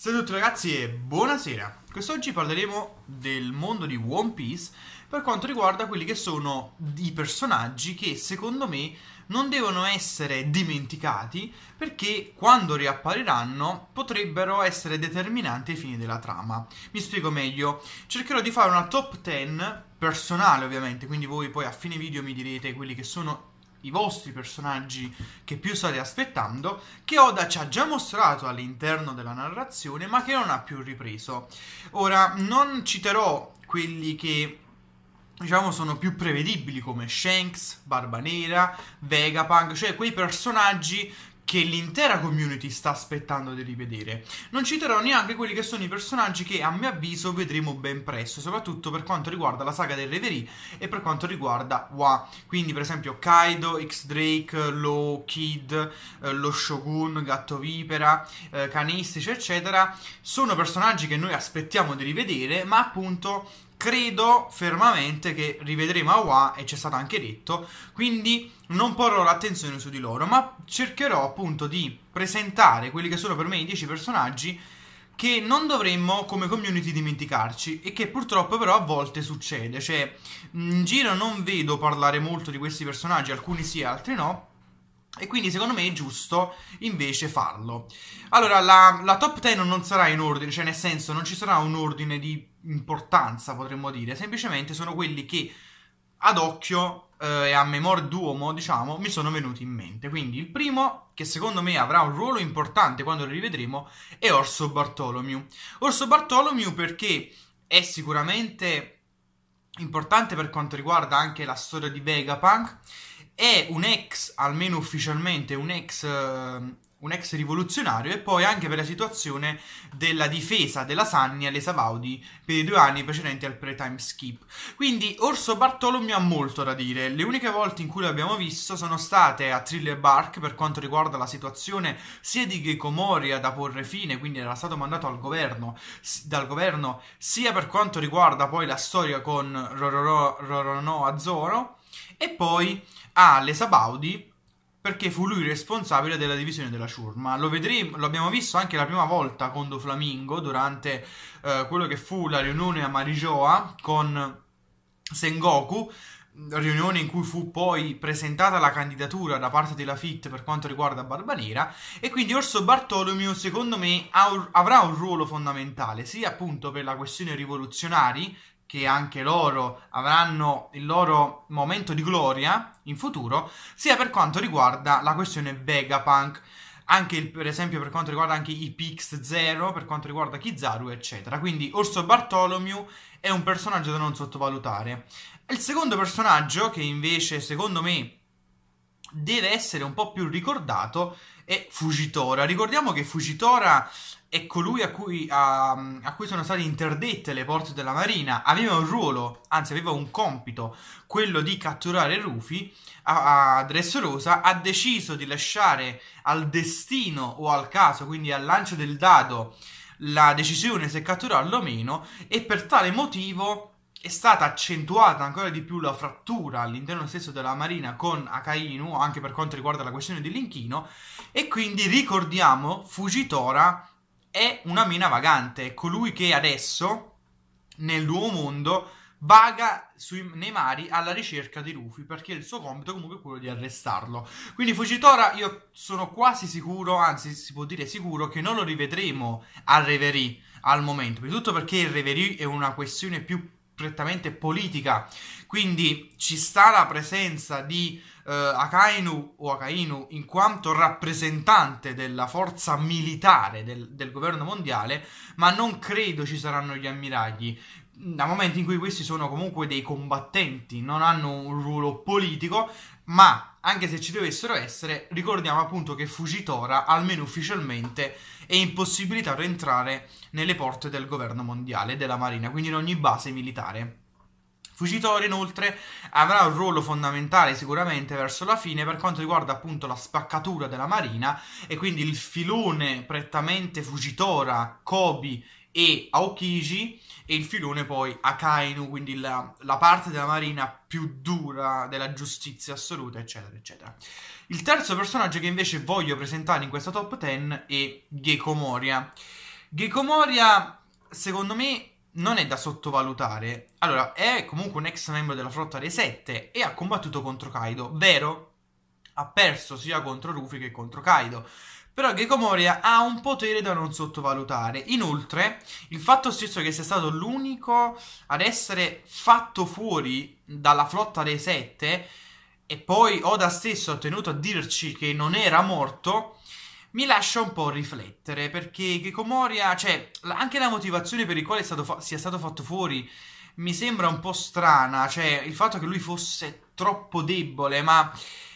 Salve a tutti ragazzi e buonasera. Quest'oggi parleremo del mondo di One Piece per quanto riguarda quelli che sono i personaggi che secondo me non devono essere dimenticati perché quando riappariranno potrebbero essere determinanti ai fini della trama. Mi spiego meglio. Cercherò di fare una top 10 personale ovviamente, quindi voi poi a fine video mi direte quelli che sono i vostri personaggi che più state aspettando, che Oda ci ha già mostrato all'interno della narrazione, ma che non ha più ripreso. Ora, non citerò quelli che diciamo sono più prevedibili come Shanks, Barba Nera, Vegapunk, cioè quei personaggi che l'intera community sta aspettando di rivedere. Non citerò neanche quelli che sono i personaggi che a mio avviso vedremo ben presto, soprattutto per quanto riguarda la saga del Reverie e per quanto riguarda WA. Quindi per esempio Kaido, X-Drake, Lo Kid, eh, lo Shogun, Gatto Vipera, eh, Canistici eccetera, sono personaggi che noi aspettiamo di rivedere, ma appunto credo fermamente che rivedremo Awa e c'è stato anche detto, quindi non porrò l'attenzione su di loro, ma cercherò appunto di presentare quelli che sono per me i 10 personaggi che non dovremmo come community dimenticarci e che purtroppo però a volte succede, cioè in giro non vedo parlare molto di questi personaggi, alcuni sì, altri no, e quindi secondo me è giusto invece farlo. Allora, la, la, top 10 non sarà in ordine, cioè nel senso non ci sarà un ordine di importanza, potremmo dire. Semplicemente sono quelli che ad occhio eh, e a memoria d'uomo, diciamo, mi sono venuti in mente. Quindi il primo, che secondo me avrà un ruolo importante quando lo rivedremo, è Orso Bartolomeo. Orso Bartolomeo perché è sicuramente importante per quanto riguarda anche la storia di Vegapunk è un ex, almeno ufficialmente, un ex, eh, un ex rivoluzionario e poi anche per la situazione della difesa della Sanni alle Savaudi per i due anni precedenti al pre-time skip. Quindi Orso Bartolomeo ha molto da dire. Le uniche volte in cui l'abbiamo visto sono state a Thriller Bark per quanto riguarda la situazione sia di Gecko Moria da porre fine, quindi era stato mandato al governo, dal governo, sia per quanto riguarda poi la storia con Rorono Azzoro e poi alle Sabaudi perché fu lui responsabile della divisione della ciurma. Lo vedremo, lo abbiamo visto anche la prima volta con Do Flamingo durante eh, quello che fu la riunione a Marigioa con Sengoku, riunione in cui fu poi presentata la candidatura da parte della FIT per quanto riguarda Barbanera e quindi Orso Bartolomeo secondo me avrà un ruolo fondamentale sia appunto per la questione rivoluzionari che anche loro avranno il loro momento di gloria in futuro, sia per quanto riguarda la questione Vegapunk, anche il, per esempio per quanto riguarda anche i Pix Zero, per quanto riguarda Kizaru, eccetera. Quindi Orso Bartolomeu è un personaggio da non sottovalutare. Il secondo personaggio che invece secondo me deve essere un po' più ricordato è Fugitora. Ricordiamo che Fugitora è colui a cui, a, a cui, sono state interdette le porte della marina. Aveva un ruolo, anzi aveva un compito, quello di catturare Rufy a, a Dressrosa, ha deciso di lasciare al destino o al caso, quindi al lancio del dado, la decisione se catturarlo o meno e per tale motivo è stata accentuata ancora di più la frattura all'interno stesso della Marina con Akainu, anche per quanto riguarda la questione di Linchino, e quindi ricordiamo Fugitora è una mena vagante, è colui che adesso, nel nuovo mondo, vaga sui, nei mari alla ricerca di Rufy perché il suo compito comunque è quello di arrestarlo. Quindi Fujitora, io sono quasi sicuro, anzi si può dire sicuro, che non lo rivedremo a Reverie al momento. Prima di tutto perché il Reverie è una questione più prettamente politica, quindi ci sta la presenza di eh, Akainu o Akainu in quanto rappresentante della forza militare del, del governo mondiale, ma non credo ci saranno gli ammiragli Da momento in cui questi sono comunque dei combattenti, non hanno un ruolo politico, ma anche se ci dovessero essere, ricordiamo appunto che Fujitora, almeno ufficialmente, è impossibilitato entrare nelle porte del governo mondiale e della marina, quindi in ogni base militare. Fucitori inoltre avrà un ruolo fondamentale sicuramente verso la fine per quanto riguarda appunto la spaccatura della marina e quindi il filone prettamente Fucitora, Kobe e Aokiji e il filone poi Akainu, quindi la, la parte della marina più dura della giustizia assoluta eccetera eccetera. Il terzo personaggio che invece voglio presentare in questa top 10 è Gecko Moria. Gecko Moria secondo me non è da sottovalutare. Allora, è comunque un ex membro della flotta dei Sette e ha combattuto contro Kaido, vero? Ha perso sia contro Rufy che contro Kaido. Però Gekko Moria ha un potere da non sottovalutare. Inoltre, il fatto stesso che sia stato l'unico ad essere fatto fuori dalla flotta dei Sette e poi Oda stesso ha tenuto a dirci che non era morto mi lascia un po' riflettere perché Keiko Moria, cioè anche la motivazione per il quale stato fa- sia stato fatto fuori mi sembra un po' strana, cioè il fatto che lui fosse troppo debole, ma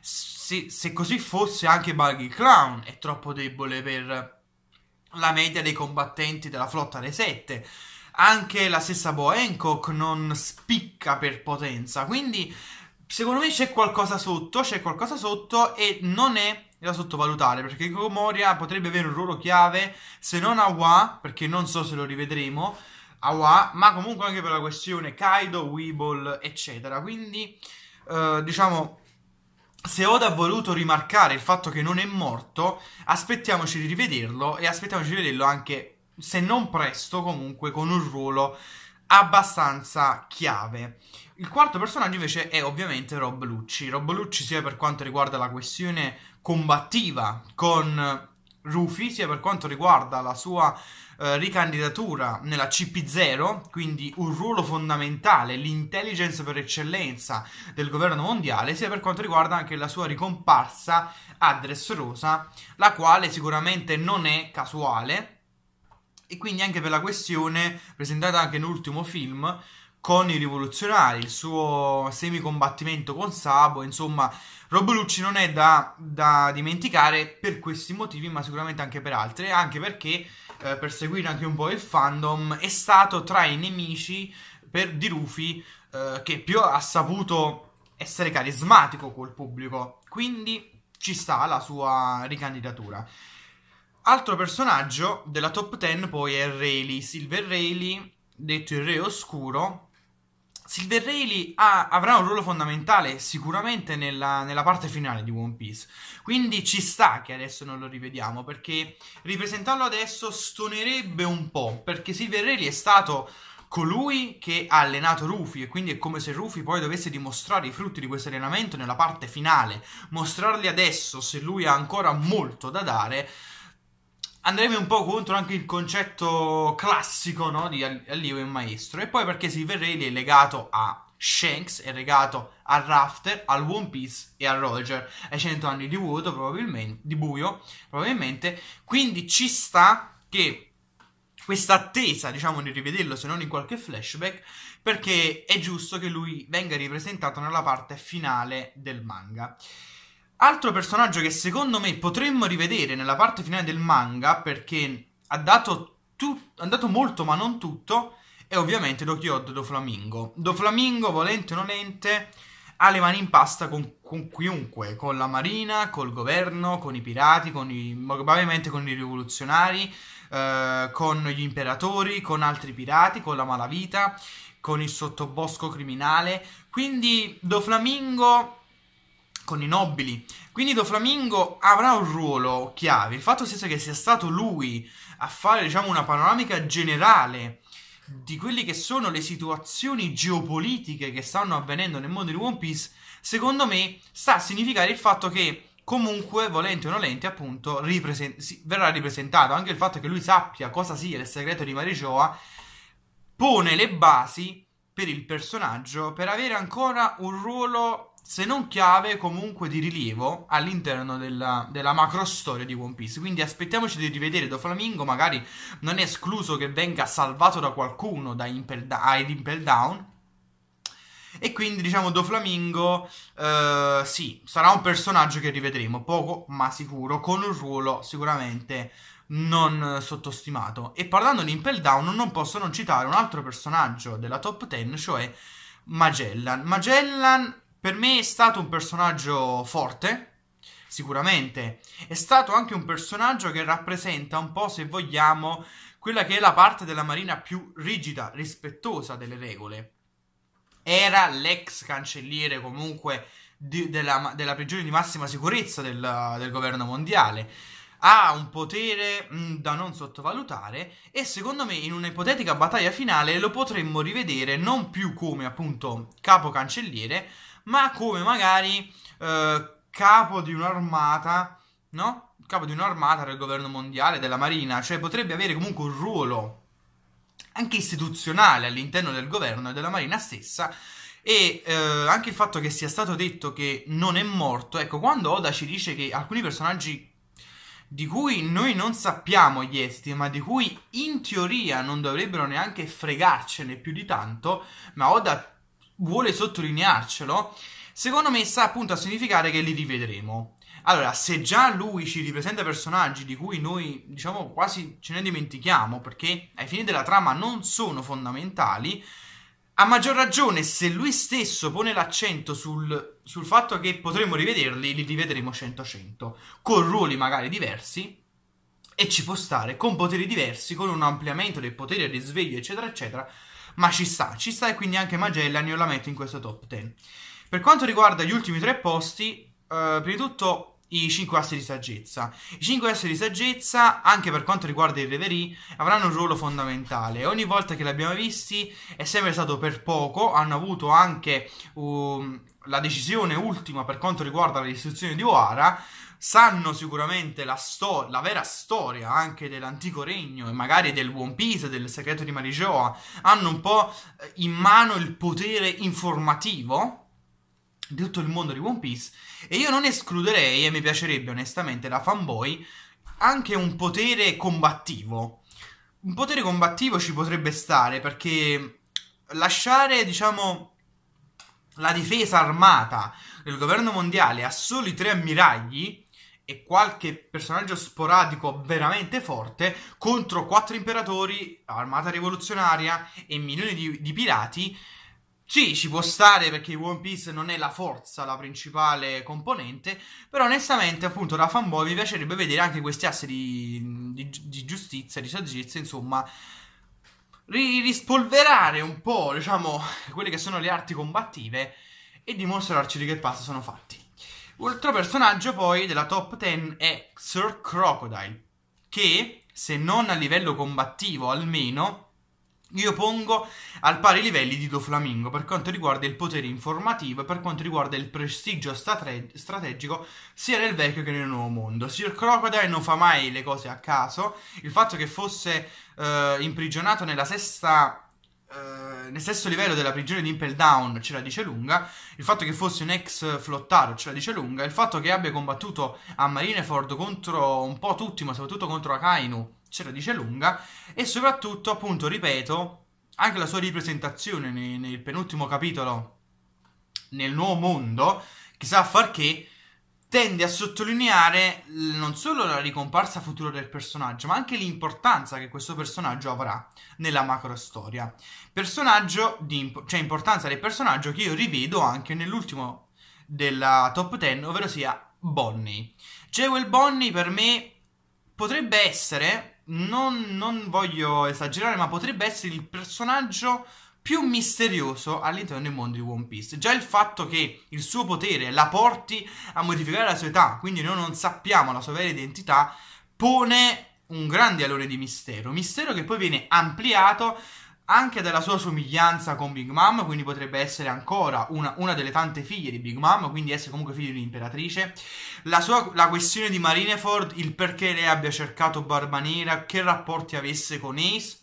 se, se così fosse anche Buggy Clown è troppo debole per la media dei combattenti della flotta dei sette. Anche la stessa Bo Hancock non spicca per potenza, quindi secondo me c'è qualcosa sotto, c'è qualcosa sotto e non è da sottovalutare perché Komoria potrebbe avere un ruolo chiave se non Awa, perché non so se lo rivedremo. Awa, ma comunque anche per la questione Kaido, Weeble, eccetera. Quindi, eh, diciamo, se Oda ha voluto rimarcare il fatto che non è morto, aspettiamoci di rivederlo e aspettiamoci di vederlo anche, se non presto, comunque con un ruolo abbastanza chiave. Il quarto personaggio invece è ovviamente Rob Lucci. Rob Lucci sia per quanto riguarda la questione combattiva con Rufy sia per quanto riguarda la sua eh, ricandidatura nella CP0, quindi un ruolo fondamentale, l'intelligence per eccellenza del governo mondiale, sia per quanto riguarda anche la sua ricomparsa a Dressrosa, la quale sicuramente non è casuale e quindi anche per la questione presentata anche nell'ultimo film con i rivoluzionari, il suo semicombattimento con Sabo, insomma, Rob Lucci non è da, da, dimenticare per questi motivi, ma sicuramente anche per altri, anche perché, eh, per seguire anche un po' il fandom, è stato tra i nemici per, di Rufy eh, che più ha saputo essere carismatico col pubblico, quindi ci sta la sua ricandidatura. Altro personaggio della top 10 poi è Rayleigh, Silver Rayleigh, detto il Re Oscuro, Silver Rayleigh ha, avrà un ruolo fondamentale sicuramente nella, nella, parte finale di One Piece. Quindi ci sta che adesso non lo rivediamo, perché ripresentarlo adesso stonerebbe un po', perché Silver Rayleigh è stato colui che ha allenato Rufy e quindi è come se Rufy poi dovesse dimostrare i frutti di questo allenamento nella parte finale. Mostrarli adesso, se lui ha ancora molto da dare, andrebbe un po' contro anche il concetto classico no? di allievo e maestro. E poi perché Silverrail è legato a Shanks, è legato a Rafter, al One Piece e a Roger. Ai 100 anni di vuoto, probabilmente, di buio, probabilmente. Quindi ci sta che questa attesa, diciamo, di rivederlo se non in qualche flashback, perché è giusto che lui venga ripresentato nella parte finale del manga. Altro personaggio che secondo me potremmo rivedere nella parte finale del manga perché ha dato, tu- ha dato molto ma non tutto è ovviamente Dokyod Doflamingo. Doflamingo, volente o nolente, ha le mani in pasta con, con, chiunque, con la marina, col governo, con i pirati, con i, probabilmente con i rivoluzionari, eh, con gli imperatori, con altri pirati, con la malavita, con il sottobosco criminale. Quindi Doflamingo con i nobili. Quindi Doflamingo avrà un ruolo chiave. Il fatto stesso che sia stato lui a fare, diciamo, una panoramica generale di quelle che sono le situazioni geopolitiche che stanno avvenendo nel mondo di One Piece, secondo me sta a significare il fatto che comunque, volente o nolente, appunto, ripresen- verrà ripresentato. Anche il fatto che lui sappia cosa sia il segreto di Marijoa pone le basi per il personaggio per avere ancora un ruolo se non chiave, comunque di rilievo all'interno della, della macro storia di One Piece. Quindi aspettiamoci di rivedere Doflamingo. Magari non è escluso che venga salvato da qualcuno da Impel, da, Impel Down. E quindi, diciamo, Doflamingo, eh, sì, sarà un personaggio che rivedremo poco ma sicuro, con un ruolo sicuramente non sottostimato. E parlando di Impel Down, non posso non citare un altro personaggio della top 10, cioè Magellan. Magellan per me è stato un personaggio forte, sicuramente. È stato anche un personaggio che rappresenta un po', se vogliamo, quella che è la parte della Marina più rigida, rispettosa delle regole. Era l'ex cancelliere comunque di, della, della, prigione di massima sicurezza del, del governo mondiale. Ha un potere mh, mm, da non sottovalutare e secondo me in un'ipotetica battaglia finale lo potremmo rivedere non più come appunto capo cancelliere, ma come magari eh, capo di un'armata, no? Capo di un'armata del governo mondiale, della marina, cioè potrebbe avere comunque un ruolo anche istituzionale all'interno del governo e della marina stessa. E eh, anche il fatto che sia stato detto che non è morto, ecco, quando Oda ci dice che alcuni personaggi di cui noi non sappiamo gli esiti, ma di cui in teoria non dovrebbero neanche fregarcene più di tanto, ma Oda vuole sottolinearcelo, secondo me sta appunto a significare che li rivedremo. Allora, se già lui ci ripresenta personaggi di cui noi, diciamo, quasi ce ne dimentichiamo, perché ai fini della trama non sono fondamentali, a maggior ragione se lui stesso pone l'accento sul, sul fatto che potremo rivederli, li rivedremo 100-100, con ruoli magari diversi, e ci può stare, con poteri diversi, con un ampliamento del potere, sveglio, eccetera, eccetera, ma ci sta, ci sta e quindi anche Magellan io la metto in questo top 10. Per quanto riguarda gli ultimi tre posti, eh, prima di tutto i 5 assi di saggezza. I 5 assi di saggezza, anche per quanto riguarda i reverie, avranno un ruolo fondamentale. Ogni volta che li abbiamo visti è sempre stato per poco, hanno avuto anche um, la decisione ultima per quanto riguarda la distruzione di Oara, sanno sicuramente la, sto- la vera storia anche dell'antico regno e magari del One Piece, del segreto di Marijoa, hanno un po' eh, in mano il potere informativo di tutto il mondo di One Piece e io non escluderei, e mi piacerebbe onestamente da fanboy, anche un potere combattivo. Un potere combattivo ci potrebbe stare perché lasciare, diciamo, la difesa armata del governo mondiale a soli tre ammiragli e qualche personaggio sporadico veramente forte contro quattro imperatori, armata rivoluzionaria e milioni di, di pirati. Sì, ci può stare perché One Piece non è la forza, la principale componente, però onestamente appunto da fanboy mi piacerebbe vedere anche questi assi di, di, di giustizia, di saggezza, insomma, rispolverare un po', diciamo, quelle che sono le arti combattive e dimostrarci di che pasta sono fatti. L'altro personaggio poi della top 10 è Sir Crocodile, che se non a livello combattivo almeno io pongo al pari livelli di Doflamingo per quanto riguarda il potere informativo e per quanto riguarda il prestigio strate- strategico sia nel vecchio che nel nuovo mondo. Sir Crocodile non fa mai le cose a caso. Il fatto che fosse eh, imprigionato nella sesta eh, nel stesso livello della prigione di Impel Down ce la dice lunga, il fatto che fosse un ex flottaro ce la dice lunga, il fatto che abbia combattuto a Marineford contro un po' tutti, ma soprattutto contro Akainu ce la dice lunga, e soprattutto, appunto, ripeto, anche la sua ripresentazione nel, nel penultimo capitolo nel nuovo mondo, chissà far che tende a sottolineare non solo la ricomparsa futura del personaggio, ma anche l'importanza che questo personaggio avrà nella macro storia. Personaggio di, cioè importanza del personaggio che io rivedo anche nell'ultimo della top 10, ovvero sia Bonnie. Jewel cioè, Bonnie per me potrebbe essere, non, non voglio esagerare, ma potrebbe essere il personaggio più misterioso all'interno del mondo di One Piece. Già il fatto che il suo potere la porti a modificare la sua età, quindi noi non sappiamo la sua vera identità, pone un grande alone di mistero. Mistero che poi viene ampliato anche dalla sua somiglianza con Big Mom, quindi potrebbe essere ancora una, una, delle tante figlie di Big Mom, quindi essere comunque figlia di un'imperatrice. La, sua, la questione di Marineford, il perché lei abbia cercato Barba Nera, che rapporti avesse con Ace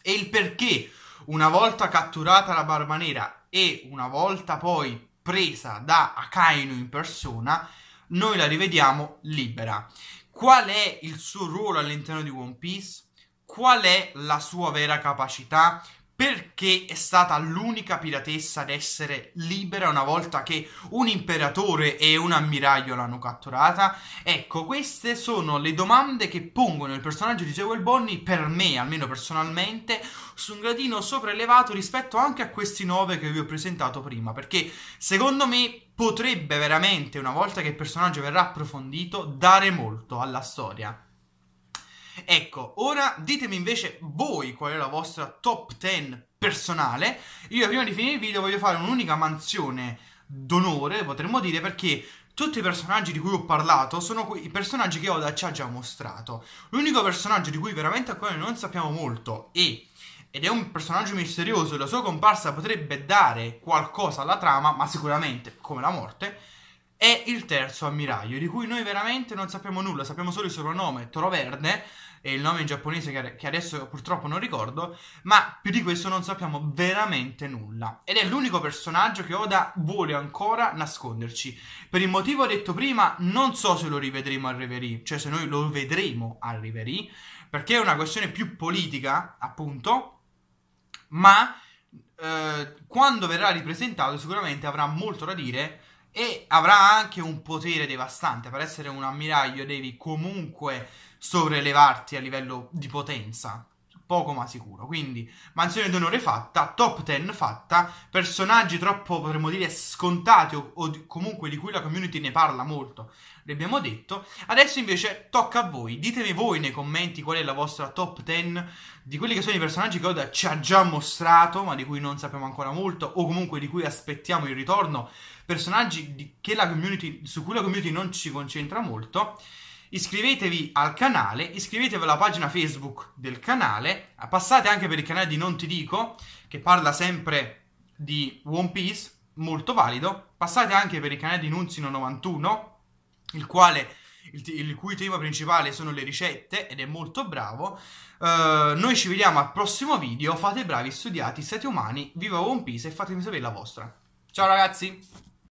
e il perché una volta catturata la Barba Nera e una volta poi presa da Akainu in persona, noi la rivediamo libera. Qual è il suo ruolo all'interno di One Piece? Qual è la sua vera capacità? perché è stata l'unica piratessa ad essere libera una volta che un imperatore e un ammiraglio l'hanno catturata? Ecco, queste sono le domande che pongono il personaggio di Jewel Bonnie, per me, almeno personalmente, su un gradino sopraelevato rispetto anche a questi nove che vi ho presentato prima, perché secondo me potrebbe veramente, una volta che il personaggio verrà approfondito, dare molto alla storia. Ecco, ora ditemi invece voi qual è la vostra top 10 personale. Io prima di finire il video voglio fare un'unica mansione d'onore, potremmo dire, perché tutti i personaggi di cui ho parlato sono i personaggi che Oda ci ha già mostrato. L'unico personaggio di cui veramente ancora non sappiamo molto e ed è un personaggio misterioso, la sua comparsa potrebbe dare qualcosa alla trama, ma sicuramente come la morte è il terzo ammiraglio, di cui noi veramente non sappiamo nulla, sappiamo solo il soprannome, Toro Verde, e il nome in giapponese che adesso purtroppo non ricordo, ma più di questo non sappiamo veramente nulla. Ed è l'unico personaggio che Oda vuole ancora nasconderci. Per il motivo detto prima, non so se lo rivedremo a Reverie, cioè se noi lo vedremo a Reverie, perché è una questione più politica, appunto, ma eh, quando verrà ripresentato sicuramente avrà molto da dire e avrà anche un potere devastante. Per essere un ammiraglio devi comunque sovrelevarti a livello di potenza poco ma sicuro. Quindi, mansione d'onore fatta, top 10 fatta, personaggi troppo, potremmo dire, scontati o, o, comunque di cui la community ne parla molto, l'abbiamo detto. Adesso invece tocca a voi, ditemi voi nei commenti qual è la vostra top 10 di quelli che sono i personaggi che Oda ci ha già mostrato, ma di cui non sappiamo ancora molto, o comunque di cui aspettiamo il ritorno, personaggi di, che la community, su cui la community non ci concentra molto. Iscrivetevi al canale, iscrivetevi alla pagina Facebook del canale, passate anche per il canale di Non Ti Dico, che parla sempre di One Piece, molto valido. Passate anche per il canale di Nunzino91, il quale il, il, cui tema principale sono le ricette ed è molto bravo. Uh, noi ci vediamo al prossimo video. Fate bravi, studiati, siete umani, viva One Piece e fatemi sapere la vostra. Ciao ragazzi!